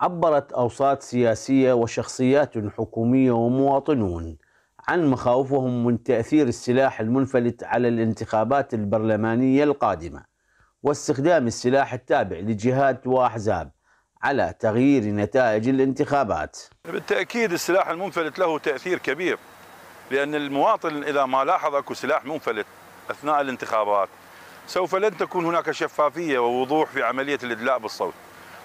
عبرت أوساط سياسية وشخصيات حكومية ومواطنون عن مخاوفهم من تأثير السلاح المنفلت على الانتخابات البرلمانية القادمة واستخدام السلاح التابع لجهات وأحزاب على تغيير نتائج الانتخابات بالتأكيد السلاح المنفلت له تأثير كبير لأن المواطن إذا ما لاحظ أكو سلاح منفلت أثناء الانتخابات سوف لن تكون هناك شفافية ووضوح في عملية الإدلاء بالصوت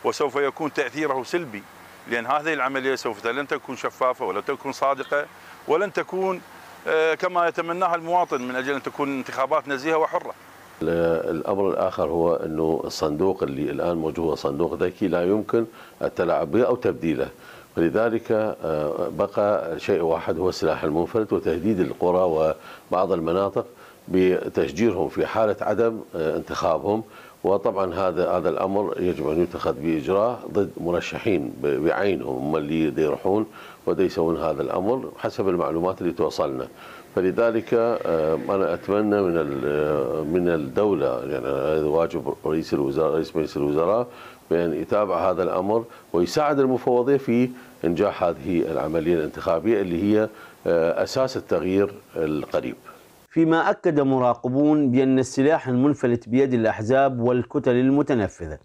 وسوف يكون تأثيره سلبي لأن هذه العملية سوف لن تكون شفافة ولن تكون صادقة ولن تكون آه، كما يتمناها المواطن من أجل أن تكون انتخابات نزيهة وحرة الامر الاخر هو انه الصندوق اللي الان موجود هو صندوق ذكي لا يمكن التلاعب به او تبديله ولذلك آه، بقى شيء واحد هو السلاح المنفلت وتهديد القرى وبعض المناطق بتشجيرهم في حاله عدم آه، انتخابهم وطبعا هذا هذا الامر يجب ان يتخذ باجراء ضد مرشحين بعينهم هم اللي يروحون يسوون هذا الامر حسب المعلومات اللي توصلنا فلذلك آه، انا اتمنى من آه، من الدوله يعني هذا واجب رئيس الوزراء رئيس مجلس الوزراء بان يتابع هذا الامر ويساعد المفوضيه في انجاح هذه العمليه الانتخابيه اللي هي آه، اساس التغيير القريب. فيما أكد مراقبون بأن السلاح المنفلت بيد الأحزاب والكتل المتنفذة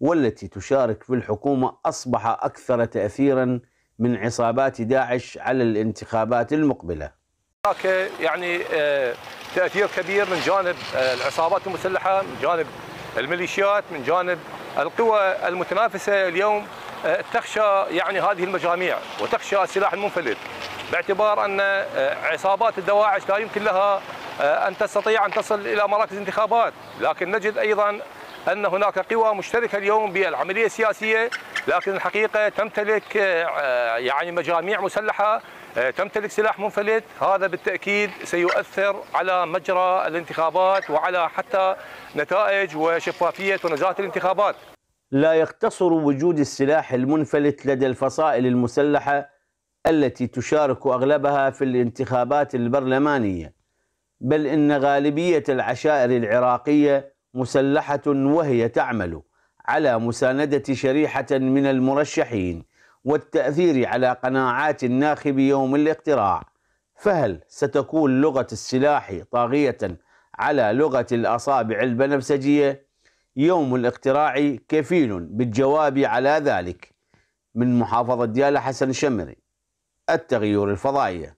والتي تشارك في الحكومة أصبح أكثر تأثيرا من عصابات داعش على الانتخابات المقبلة هناك يعني آه، تأثير كبير من جانب آه، العصابات المسلحة من جانب الميليشيات من جانب القوى المتنافسة اليوم آه، تخشى يعني هذه المجاميع وتخشى السلاح المنفلت باعتبار أن آه، عصابات الدواعش لا يمكن لها آه، أن تستطيع أن تصل إلى مراكز انتخابات لكن نجد أيضا أن هناك قوى مشتركة اليوم بالعملية السياسية لكن الحقيقة تمتلك آه، يعني مجاميع مسلحة تمتلك سلاح منفلت هذا بالتأكيد سيؤثر على مجرى الانتخابات وعلى حتى نتائج وشفافية ونزاهة الانتخابات لا يقتصر وجود السلاح المنفلت لدى الفصائل المسلحة التي تشارك أغلبها في الانتخابات البرلمانية بل إن غالبية العشائر العراقية مسلحة وهي تعمل على مساندة شريحة من المرشحين والتأثير على قناعات الناخب يوم الاقتراع فهل ستكون لغة السلاح طاغية على لغة الأصابع البنفسجية؟ يوم الاقتراع كفيل بالجواب على ذلك من محافظة ديالى حسن شمري التغيير الفضائي